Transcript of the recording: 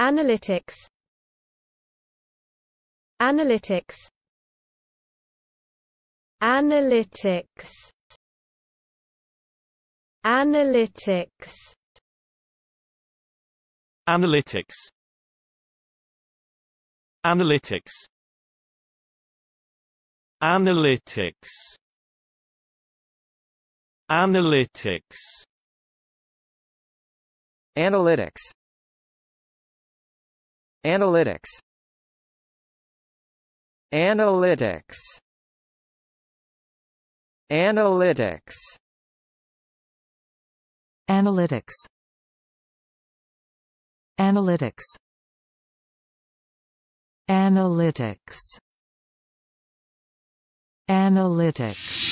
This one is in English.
Analytics Analytics Analytics Analytics Analytics Analytics Analytics Analytics Analytics Analytics Analytics Analytics Analytics Analytics Analytics Analytics